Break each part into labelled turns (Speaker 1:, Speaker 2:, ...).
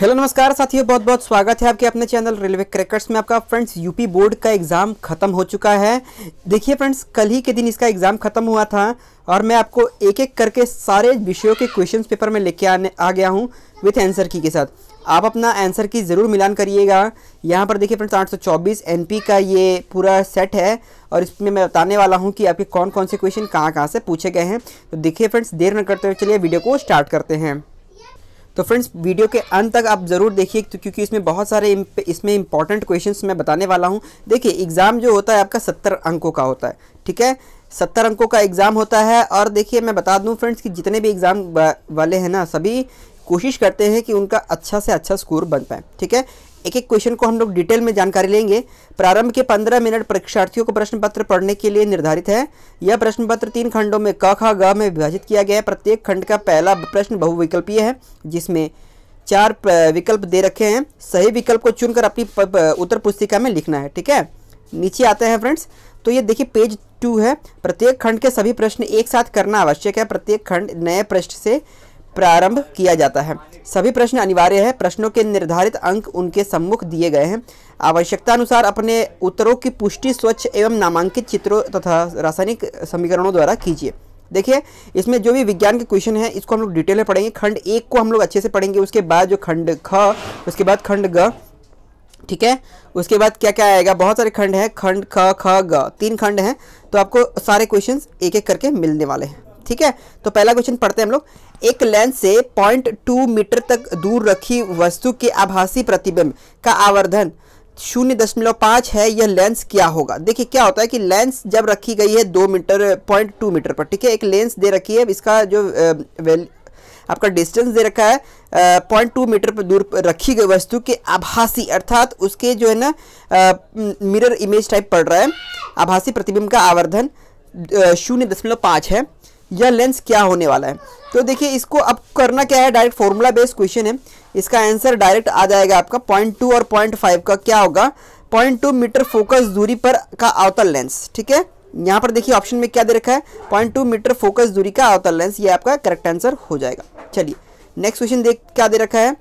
Speaker 1: hello नमस्कार साथियों बहुत बहुत स्वागत है आपके अपने चैनल रेलवे क्रैकर्स में आपका फ्रेंड्स यूपी बोर्ड का एग्ज़ाम ख़त्म हो चुका है देखिए फ्रेंड्स कल ही के दिन इसका एग्ज़ाम ख़त्म हुआ था और मैं आपको एक एक करके सारे विषयों के क्वेश्चन पेपर में लेके आने आ गया हूँ विथ आंसर की के साथ आप अपना आंसर की ज़रूर मिलान करिएगा यहाँ पर देखिए फ्रेंड्स 824 एनपी का ये पूरा सेट है और इसमें मैं बताने वाला हूँ कि आपके कौन कौन से क्वेश्चन कहाँ कहाँ से पूछे गए हैं तो देखिए फ्रेंड्स देर न करते हुए चलिए वीडियो को स्टार्ट करते हैं तो फ्रेंड्स वीडियो के अंत तक आप ज़रूर देखिए तो क्योंकि इसमें बहुत सारे इसमें इंपॉर्टेंट क्वेश्चंस मैं बताने वाला हूँ देखिए एग्ज़ाम जो होता है आपका सत्तर अंकों का होता है ठीक है सत्तर अंकों का एग्ज़ाम होता है और देखिए मैं बता दूं फ्रेंड्स कि जितने भी एग्ज़ाम वाले हैं ना सभी कोशिश करते हैं कि उनका अच्छा से अच्छा स्कोर बन पाए ठीक है एक एक क्वेश्चन को हम लोग डिटेल में जानकारी लेंगे प्रारंभ के पंद्रह मिनट परीक्षार्थियों को प्रश्न पत्र पढ़ने के लिए निर्धारित है यह प्रश्न पत्र तीन खंडों में क ख ग में विभाजित किया गया है प्रत्येक खंड का पहला प्रश्न बहुविकल्पीय है जिसमें चार विकल्प दे रखे हैं सही विकल्प को चुनकर अपनी उत्तर पुस्तिका में लिखना है ठीक है नीचे आते हैं फ्रेंड्स तो ये देखिए पेज टू है प्रत्येक खंड के सभी प्रश्न एक साथ करना आवश्यक है प्रत्येक खंड नए प्रश्न से प्रारंभ किया जाता है सभी प्रश्न अनिवार्य है प्रश्नों के निर्धारित अंक उनके सम्मुख दिए गए हैं आवश्यकता अनुसार अपने उत्तरों की पुष्टि स्वच्छ एवं नामांकित चित्रों तथा रासायनिक समीकरणों द्वारा कीजिए देखिए इसमें जो भी विज्ञान के क्वेश्चन है इसको हम लोग डिटेल में पढ़ेंगे खंड एक को हम लोग अच्छे से पढ़ेंगे उसके बाद जो खंड ख उसके बाद खंड ग ठीक है उसके बाद क्या क्या आएगा बहुत सारे खंड हैं खंड ख ख ग तीन खंड हैं तो आपको सारे क्वेश्चंस एक एक करके मिलने वाले हैं ठीक है तो पहला क्वेश्चन पढ़ते हैं हम लोग एक लेंस से पॉइंट टू मीटर तक दूर रखी वस्तु के आभासी प्रतिबिंब का आवर्धन शून्य दशमलव पाँच है यह लेंस क्या होगा देखिए क्या होता है कि लेंस जब रखी गई है दो मीटर पॉइंट टू मीटर पर ठीक है एक लेंस दे रखी है इसका जो वेल आपका डिस्टेंस दे रखा है पॉइंट टू मीटर पर दूर रखी गई वस्तु के आभासी अर्थात उसके जो है ना मिरर इमेज टाइप पड़ रहा है आभासी प्रतिबिंब का आवर्धन शून्य दशमलव पाँच है यह लेंस क्या होने वाला है तो देखिए इसको अब करना क्या है डायरेक्ट फॉर्मूला बेस्ड क्वेश्चन है इसका आंसर डायरेक्ट आ जाएगा आपका पॉइंट टू और पॉइंट फाइव का क्या होगा पॉइंट टू मीटर फोकस दूरी पर का अवतल लेंस ठीक है यहाँ पर देखिए ऑप्शन में क्या दे रखा है पॉइंट टू मीटर फोकस दूरी का अवतल लेंस ये आपका करेक्ट आंसर हो जाएगा चलिए नेक्स्ट क्वेश्चन देख क्या दे रखा है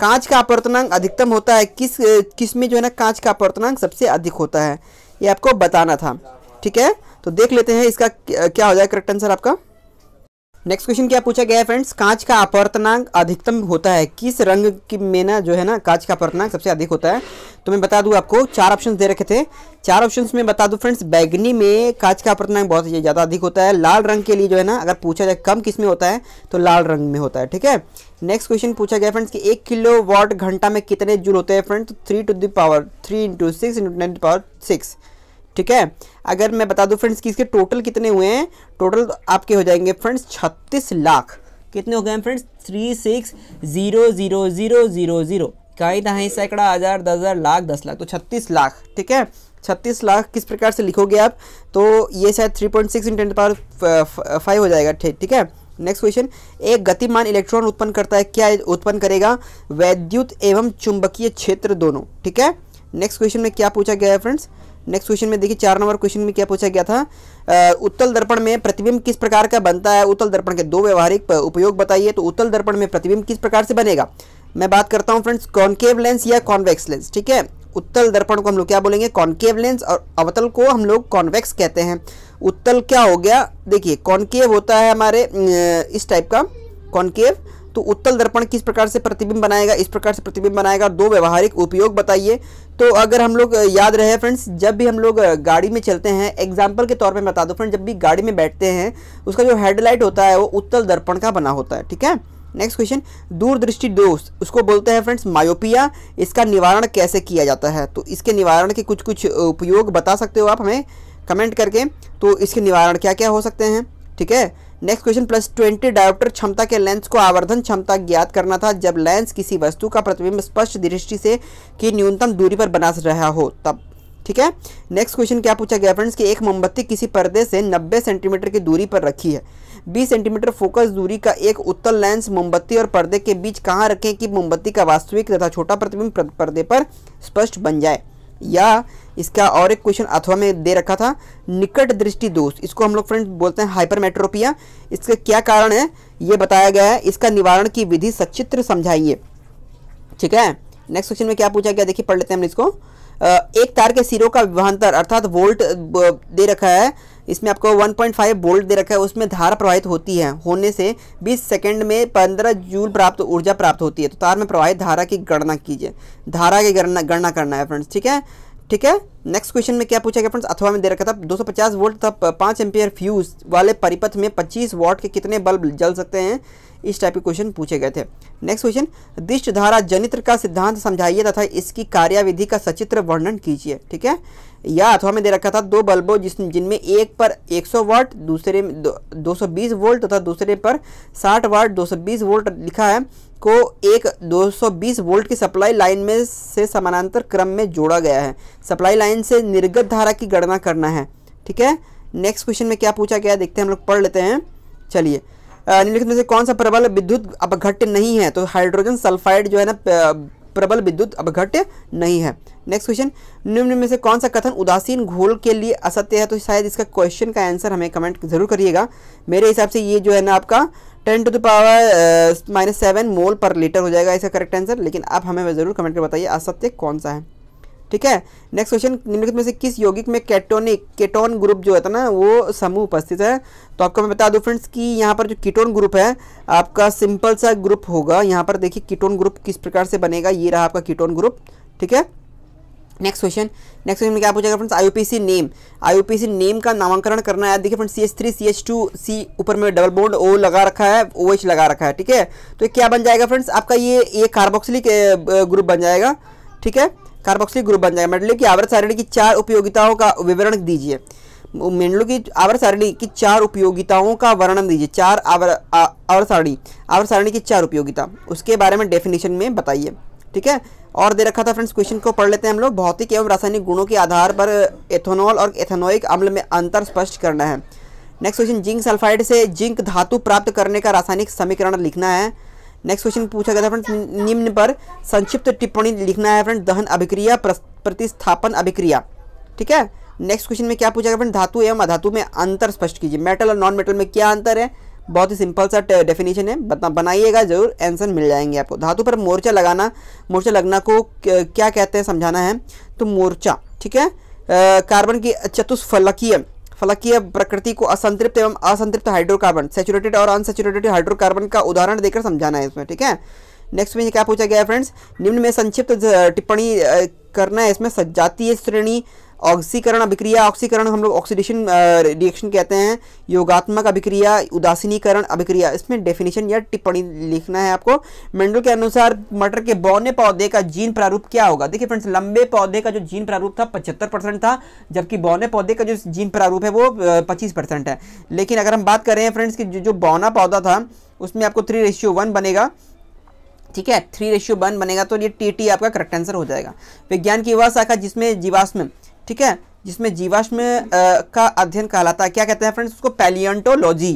Speaker 1: कांच का अपर्तनांक अधिकतम होता है किस किस में जो है ना कांच का अपर्तनांक सबसे अधिक होता है ये आपको बताना था ठीक है तो देख लेते हैं इसका क्या हो जाएगा करेक्ट आंसर आपका नेक्स्ट क्वेश्चन क्या पूछा गया है फ्रेंड्स कांच का अपर्तनांक अधिकतम होता है किस रंग की में ना जो है ना कांच का अपर्तनांक सबसे अधिक होता है तो मैं बता दूं आपको चार ऑप्शंस दे रखे थे चार ऑप्शंस में बता दूं फ्रेंड्स बैगनी में कांच का अपर्तनांक बहुत ज़्यादा अधिक होता है लाल रंग के लिए जो है ना अगर पूछा जाए कम किस में होता है तो लाल रंग में होता है ठीक है नेक्स्ट क्वेश्चन पूछा गया फ्रेंड्स कि एक किलो वॉट घंटा में कितने जूल होते हैं friends three to the power three into six into nine power six ठीक है अगर मैं बता दूं फ्रेंड्स कि इसके टोटल कितने हुए हैं टोटल आपके हो जाएंगे फ्रेंड्स छत्तीस लाख कितने हो गए हैं friends three six zero zero zero zero zero कहीं ही कहीं सैकड़ा हज़ार दस हज़ार लाख दस लाख तो छत्तीस लाख ठीक है छत्तीस लाख किस प्रकार से लिखोगे आप तो ये शायद three point six into ten power five हो जाएगा ठीक है नेक्स्ट क्वेश्चन एक गतिमान इलेक्ट्रॉन उत्पन्न करता है क्या उत्पन्न करेगा वैद्युत एवं चुंबकीय क्षेत्र दोनों ठीक है नेक्स्ट क्वेश्चन में क्या पूछा गया है फ्रेंड्स नेक्स्ट क्वेश्चन में देखिए चार नंबर क्वेश्चन में क्या पूछा गया था उत्तल दर्पण में प्रतिबिंब किस प्रकार का बनता है उत्तल दर्पण के दो व्यवहारिक उपयोग बताइए तो उत्तल दर्पण में प्रतिबिंब किस प्रकार से बनेगा मैं बात करता हूँ फ्रेंड्स कॉन्केव लेंस या कॉन्वेक्स लेंस ठीक है उत्तल दर्पण को हम लोग क्या बोलेंगे कॉन्केव लेंस और अवतल को हम लोग कॉन्वेक्स कहते हैं उत्तल क्या हो गया देखिए कॉन्केव होता है हमारे इस टाइप का कॉन्केव तो उत्तल दर्पण किस प्रकार से प्रतिबिंब बनाएगा इस प्रकार से प्रतिबिंब बनाएगा दो व्यवहारिक उपयोग बताइए तो अगर हम लोग याद रहे फ्रेंड्स जब भी हम लोग गाड़ी में चलते हैं एग्जाम्पल के तौर पर बता दो फ्रेंड जब भी गाड़ी में बैठते हैं उसका जो हेडलाइट होता है वो उत्तल दर्पण का बना होता है ठीक है नेक्स्ट क्वेश्चन दूरदृष्टि दोष उसको बोलते हैं फ्रेंड्स मायोपिया इसका निवारण कैसे किया जाता है तो इसके निवारण के कुछ कुछ उपयोग बता सकते हो आप हमें कमेंट करके तो इसके निवारण क्या क्या हो सकते हैं ठीक है next question plus twenty dioptre क्षमता के लेंस को आवर्धन क्षमता ज्ञात करना था जब लेंस किसी वस्तु का प्रतिबिंब स्पष्ट दृष्टि से की न्यूनतम दूरी पर बना रहा हो तब ठीक है नेक्स्ट क्वेश्चन क्या पूछा गया फ्रेंड्स कि एक मोमबत्ती किसी पर्दे से 90 सेंटीमीटर की दूरी पर रखी है 20 सेंटीमीटर फोकस दूरी का एक उत्तल लेंस मोमबत्ती और पर्दे के बीच कहाँ रखें कि मोमबत्ती का वास्तविक तथा छोटा प्रतिबिंब पर्दे पर स्पष्ट बन जाए या इसका और एक क्वेश्चन अथवा में दे रखा था निकट दृष्टि दोष इसको हम लोग फ्रेंड बोलते हैं हाइपरमेट्रोपिया इसका क्या कारण है ये बताया गया है इसका निवारण की विधि सचित्र समझाइए ठीक है नेक्स्ट क्वेश्चन में क्या पूछा गया देखिए पढ़ लेते हैं हम इसको एक तार के सिरों का विभांतर अर्थात वोल्ट दे रखा है इसमें आपको 1.5 वोल्ट दे रखा है उसमें धारा प्रवाहित होती है होने से 20 सेकंड में 15 जूल प्राप्त ऊर्जा प्राप्त होती है तो तार में प्रवाहित धारा की गणना कीजिए धारा की गणना गणना करना है फ्रेंड्स ठीक है ठीक है नेक्स्ट क्वेश्चन में क्या पूछा गया फ्रेंड्स अथवा में दे रखा था 250 वोल्ट था पाँच एम्पियर फ्यूज वाले परिपथ में 25 वॉट के कितने बल्ब जल सकते हैं इस टाइप के क्वेश्चन पूछे गए थे नेक्स्ट क्वेश्चन दिष्ट धारा जनित्र का सिद्धांत समझाइए तथा इसकी कार्याविधि का सचित्र वर्णन कीजिए ठीक है या अथवा में दे रखा था दो बल्बों जिस जिनमें एक पर 100 वाट दूसरे में दो सौ वोल्ट तथा दूसरे पर 60 वाट 220 वोल्ट लिखा है को एक 220 वोल्ट की सप्लाई लाइन में से समानांतर क्रम में जोड़ा गया है सप्लाई लाइन से निर्गत धारा की गणना करना है ठीक है नेक्स्ट क्वेश्चन में क्या पूछा गया देखते हैं हम लोग पढ़ लेते हैं चलिए निम्नलिखित में से कौन सा प्रबल विद्युत अपघट्य नहीं है तो हाइड्रोजन सल्फाइड जो है ना प्रबल विद्युत अपघट्य नहीं है नेक्स्ट क्वेश्चन निम्न में से कौन सा कथन उदासीन घोल के लिए असत्य है तो शायद इसका क्वेश्चन का आंसर हमें कमेंट जरूर करिएगा मेरे हिसाब से ये जो है ना आपका ten to the power minus seven mole पर लीटर हो जाएगा इसका करेक्ट आंसर लेकिन आप हमें जरूर कमेंट कर बताइए असत्य कौन सा है ठीक है नेक्स्ट क्वेश्चन निम्नलिखित में से किस यौगिक में कैटोनिक केटोन ग्रुप जो है ना वो समूह उपस्थित है तो आपको मैं बता दूं फ्रेंड्स कि यहाँ पर जो कीटोन ग्रुप है आपका सिंपल सा ग्रुप होगा यहाँ पर देखिए कीटोन ग्रुप किस प्रकार से बनेगा ये रहा आपका कीटोन ग्रुप ठीक है नेक्स्ट क्वेश्चन नेक्स्ट क्वेश्चन में क्या पूछेगा friends IUPAC name IUPAC name का नामांकरण करना है देखिए friends C H three C H two C ऊपर में डबल बोन्ड ओ लगा रखा है ओ एच लगा रखा है ठीक है तो क्या बन जाएगा फ्रेंड्स आपका ये एक कार्बोक्सिलिक ग्रुप बन जाएगा ठीक है कार्बोक्सिलिक ग्रुप बन जाएगा मेटलो की आवर्त सारणी की चार उपयोगिताओं का विवरण दीजिए मेटलो की आवर्त सारणी की चार उपयोगिताओं का वर्णन दीजिए चार आवर आवर्त सारणी आवर्त सारणी की चार उपयोगिता उसके बारे में डेफिनेशन में बताइए ठीक है और दे रखा था फ्रेंड्स क्वेश्चन को पढ़ लेते हैं हम लोग भौतिक एवं रासायनिक गुणों के आधार पर एथोनॉल और एथेनोइक अम्ल में अंतर स्पष्ट करना है नेक्स्ट क्वेश्चन जिंक सल्फाइड से जिंक धातु प्राप्त करने का रासायनिक समीकरण लिखना है नेक्स्ट क्वेश्चन पूछा गया था फ्रेंड निम्न पर संक्षिप्त टिप्पणी लिखना है फ्रेंड दहन अभिक्रिया प्रतिस्थापन अभिक्रिया ठीक है नेक्स्ट क्वेश्चन में क्या पूछा गया फ्रेंड धातु एवं अधातु में अंतर स्पष्ट कीजिए मेटल और नॉन मेटल में क्या अंतर है बहुत ही सिंपल सा डेफिनेशन है बनाइएगा जरूर आंसर मिल जाएंगे आपको धातु पर मोर्चा लगाना मोर्चा लगना को क्या कहते हैं समझाना है तो मोर्चा ठीक है कार्बन की चतुष्फलकीय फलकीय प्रकृति को असंतृप्त एवं असंतृप्त हाइड्रोकार्बन सेचुरेटेड और अनसेचुरेटेड हाइड्रोकार्बन का उदाहरण देकर समझाना है इसमें ठीक है नेक्स्ट में क्या पूछा गया है फ्रेंड्स निम्न में संक्षिप्त टिप्पणी करना है इसमें सजातीय श्रेणी ऑक्सीकरण अभिक्रिया ऑक्सीकरण हम लोग ऑक्सीडेशन रिएक्शन uh, कहते हैं योगात्मक अभिक्रिया उदासीनीकरण अभिक्रिया इसमें डेफिनेशन या टिप्पणी लिखना है आपको मेंडल के अनुसार मटर के बौने पौधे का जीन प्रारूप क्या होगा देखिए फ्रेंड्स लंबे पौधे का जो जीन प्रारूप था पचहत्तर था जबकि बौने पौधे का जो जीन प्रारूप है वो uh, पच्चीस है लेकिन अगर हम बात करें फ्रेंड्स की जो बौना पौधा था उसमें आपको थ्री रेशियो वन बनेगा ठीक है थ्री रेशियो वन बनेगा तो ये टी टी आपका करेक्ट आंसर हो जाएगा विज्ञान की वह शाखा जिसमें जीवाश्म ठीक है जिसमें जीवाश्म का अध्ययन कहलाता है क्या कहते हैं फ्रेंड्स उसको पैलियंटोलॉजी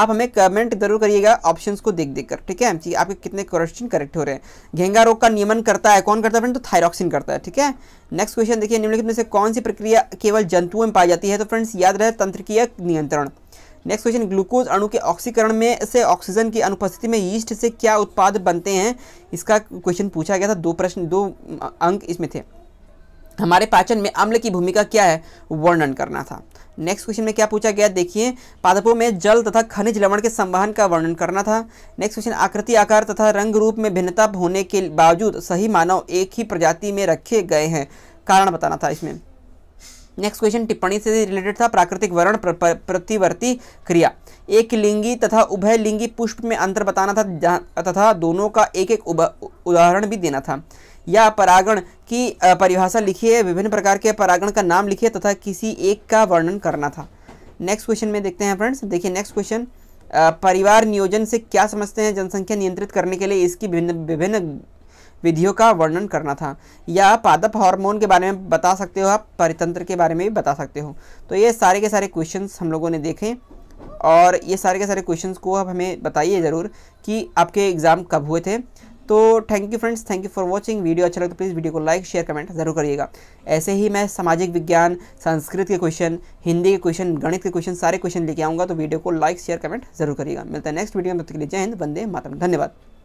Speaker 1: आप हमें कमेंट जरूर करिएगा ऑप्शंस को देख देख कर ठीक है जी आपके कितने क्वेश्चन करेक्ट हो रहे हैं घेंगा रोग का नियमन करता है कौन करता है फ्रेंड तो थायरॉक्सिन करता है ठीक है नेक्स्ट क्वेश्चन देखिए निम्नलिखित में से कौन सी प्रक्रिया केवल जंतुओं में पाई जाती है तो फ्रेंड्स याद रहे की नियंत्रण नेक्स्ट क्वेश्चन ग्लूकोज अणु के ऑक्सीकरण में से ऑक्सीजन की अनुपस्थिति में ईस्ट से क्या उत्पाद बनते हैं इसका क्वेश्चन पूछा गया था दो प्रश्न दो अंक इसमें थे हमारे पाचन में अम्ल की भूमिका क्या है वर्णन करना था नेक्स्ट क्वेश्चन में क्या पूछा गया देखिए पादपों में जल तथा खनिज लवण के संवहन का वर्णन करना था नेक्स्ट क्वेश्चन आकृति आकार तथा रंग रूप में भिन्नता होने के बावजूद सही मानव एक ही प्रजाति में रखे गए हैं कारण बताना था इसमें नेक्स्ट क्वेश्चन टिप्पणी से रिलेटेड था प्राकृतिक वर्ण प्र, प्र, प्रतिवर्ती क्रिया एक लिंगी तथा उभय लिंगी पुष्प में अंतर बताना था तथा दोनों का एक एक उदाहरण भी देना था या परागण की परिभाषा लिखिए विभिन्न प्रकार के परागण का नाम लिखिए तथा किसी एक का वर्णन करना था नेक्स्ट क्वेश्चन में देखते हैं फ्रेंड्स देखिए नेक्स्ट क्वेश्चन परिवार नियोजन से क्या समझते हैं जनसंख्या नियंत्रित करने के लिए इसकी विभिन्न विभिन्न विधियों का वर्णन करना था या पादप हार्मोन के बारे में बता सकते हो आप परितंत्र के बारे में भी बता सकते हो तो ये सारे के सारे क्वेश्चंस हम लोगों ने देखे और ये सारे के सारे क्वेश्चंस को आप हमें बताइए ज़रूर कि आपके एग्ज़ाम कब हुए थे तो thank you friends thank you for watching video अच्छा लगे तो प्लीज़ वीडियो को लाइक शेयर कमेंट जरूर करिएगा ऐसे ही मैं सामाजिक विज्ञान संस्कृत के क्वेश्चन हिंदी के क्वेश्चन गणित के क्वेश्चन सारे क्वेश्चन लेके आऊँगा तो वीडियो को लाइक शेयर कमेंट जरूर करिएगा मिलता है नेक्स्ट वीडियो में तब तक के लिए जय हिंद वंदे मातम धन्यवाद